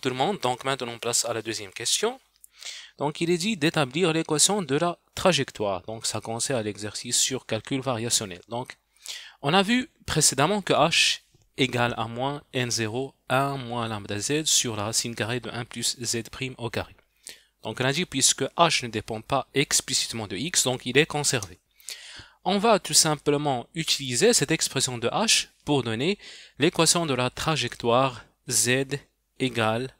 tout le monde. Donc maintenant, on passe à la deuxième question. Donc il est dit d'établir l'équation de la trajectoire. Donc ça concerne l'exercice sur calcul variationnel. Donc on a vu précédemment que h égale à moins n0 1 moins lambda z sur la racine carrée de 1 plus z' prime au carré. Donc on a dit puisque h ne dépend pas explicitement de x, donc il est conservé. On va tout simplement utiliser cette expression de h pour donner l'équation de la trajectoire z Égal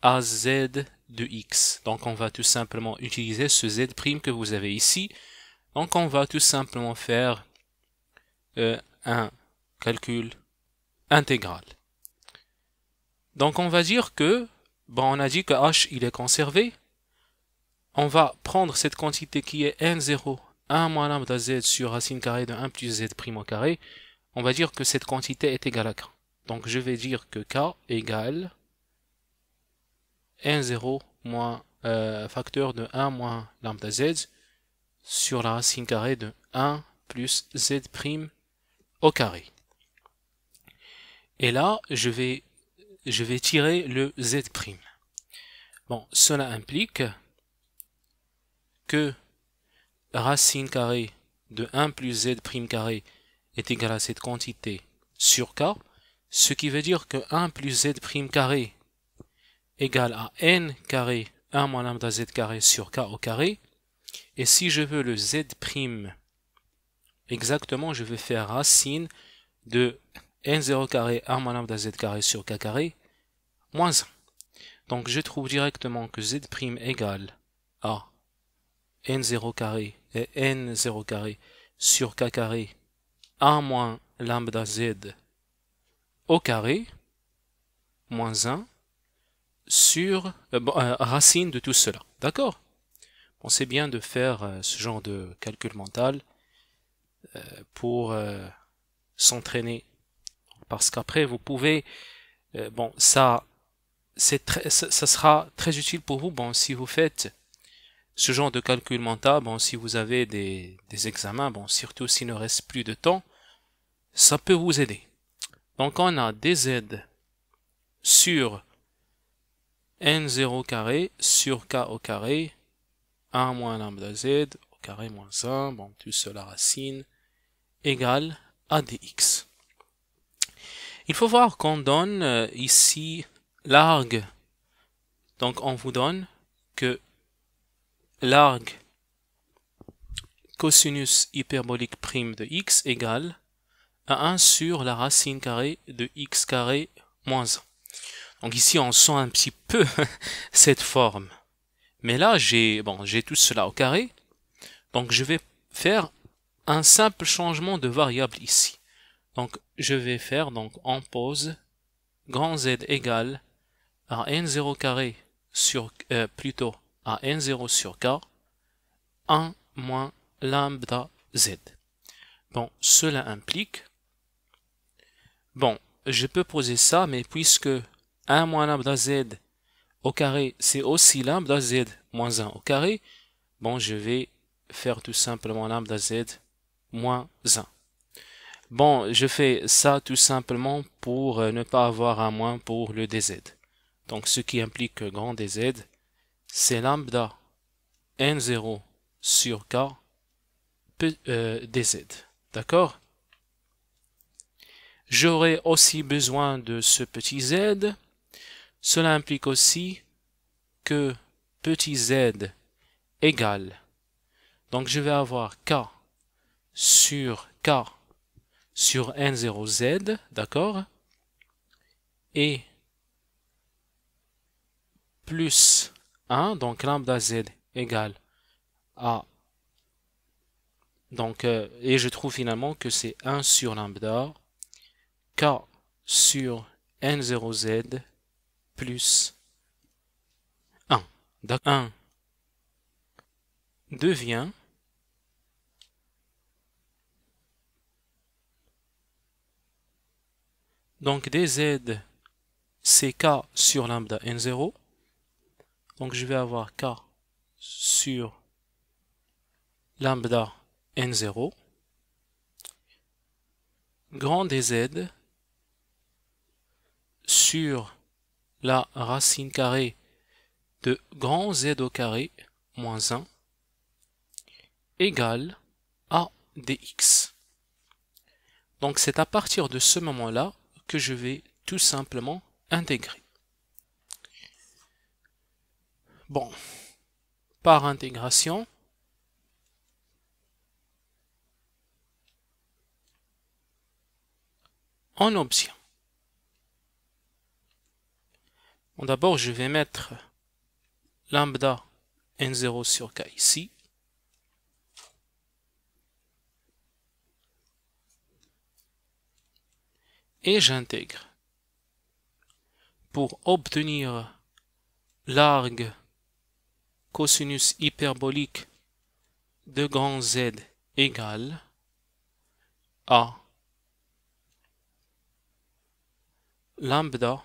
à z de x. Donc on va tout simplement utiliser ce z' que vous avez ici. Donc on va tout simplement faire euh, un calcul intégral. Donc on va dire que, bon on a dit que h il est conservé. On va prendre cette quantité qui est n0, 1 moins lambda z sur racine carrée de 1 plus z' au carré. On va dire que cette quantité est égale à k. Donc je vais dire que k égale n0 moins euh, facteur de 1 moins lambda z sur la racine carrée de 1 plus z' prime au carré. Et là, je vais, je vais tirer le z'. Bon, cela implique que racine carrée de 1 plus z' prime carré est égale à cette quantité sur k, ce qui veut dire que 1 plus z' prime carré égale à n carré 1 moins lambda z carré sur k au carré. Et si je veux le z prime, exactement, je vais faire racine de n0 carré 1 moins lambda z carré sur k carré moins 1. Donc je trouve directement que z prime égale à n0 carré et n0 carré sur k carré 1 moins lambda z au carré moins 1 sur euh, euh, racine de tout cela. D'accord Pensez bien de faire euh, ce genre de calcul mental pour s'entraîner. Parce qu'après, vous pouvez... bon, ça, c'est ça sera très utile pour vous bon, si vous faites ce genre de calcul mental, bon, si vous avez des, des examens, bon, surtout s'il ne reste plus de temps, ça peut vous aider. Donc on a des aides sur n0 carré sur k au carré, 1 moins lambda z au carré moins 1, bon, plus la racine, égale à dx. Il faut voir qu'on donne euh, ici l'arg. Donc on vous donne que l'arg cosinus hyperbolique prime de x égale à 1 sur la racine carrée de x carré moins 1. Donc ici, on sent un petit peu cette forme. Mais là, j'ai bon, j'ai tout cela au carré. Donc je vais faire un simple changement de variable ici. Donc je vais faire donc en pause grand Z égale à n0 carré sur euh, plutôt à n0 sur k 1 moins lambda z. Bon, cela implique bon, je peux poser ça mais puisque 1 moins lambda z au carré, c'est aussi lambda z moins 1 au carré. Bon, je vais faire tout simplement lambda z moins 1. Bon, je fais ça tout simplement pour euh, ne pas avoir un moins pour le dz. Donc, ce qui implique grand dz, c'est lambda n0 sur k euh, dz. D'accord J'aurai aussi besoin de ce petit z cela implique aussi que petit z égale. Donc je vais avoir k sur k sur n0z, d'accord Et plus 1, donc lambda z égale à... Donc, euh, et je trouve finalement que c'est 1 sur lambda, k sur n0z plus 1. Donc 1 devient donc dz c'est k sur lambda n0 donc je vais avoir k sur lambda n0 grand dz sur la racine carrée de grand Z au carré moins 1 égale à dx. Donc c'est à partir de ce moment-là que je vais tout simplement intégrer. Bon, par intégration, on obtient D'abord, je vais mettre lambda n0 sur k ici. Et j'intègre. Pour obtenir l'argue cosinus hyperbolique de grand Z égale à lambda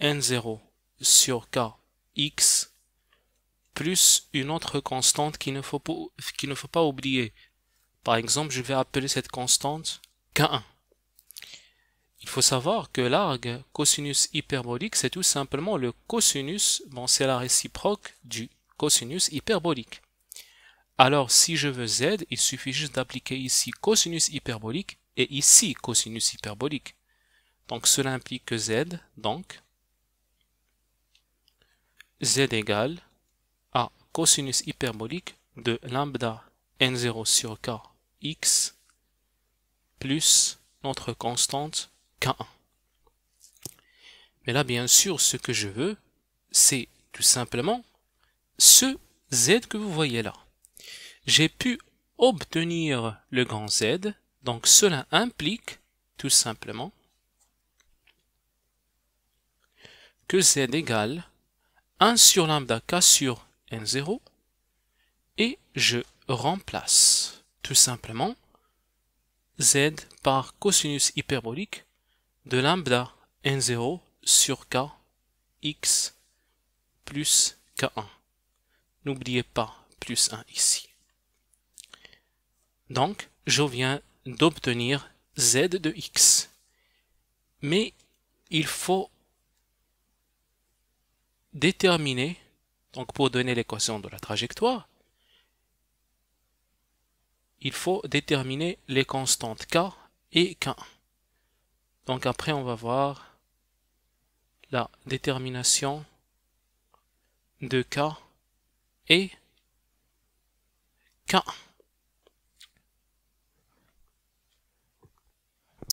n0 sur k x plus une autre constante qu'il ne, faut pas, ne faut pas oublier. Par exemple, je vais appeler cette constante k1. Il faut savoir que l'arg cosinus hyperbolique, c'est tout simplement le cosinus, bon c'est la réciproque du cosinus hyperbolique. Alors si je veux z, il suffit juste d'appliquer ici cosinus hyperbolique et ici cosinus hyperbolique. Donc cela implique que z, donc, z égale à cosinus hyperbolique de lambda n0 sur k x plus notre constante k1. Mais là, bien sûr, ce que je veux, c'est tout simplement ce z que vous voyez là. J'ai pu obtenir le grand z, donc cela implique tout simplement que z égale 1 sur lambda k sur n0 et je remplace tout simplement z par cosinus hyperbolique de lambda n0 sur k x plus k1. N'oubliez pas plus 1 ici. Donc, je viens d'obtenir z de x. Mais il faut déterminer, donc pour donner l'équation de la trajectoire, il faut déterminer les constantes K et k Donc après, on va voir la détermination de K et k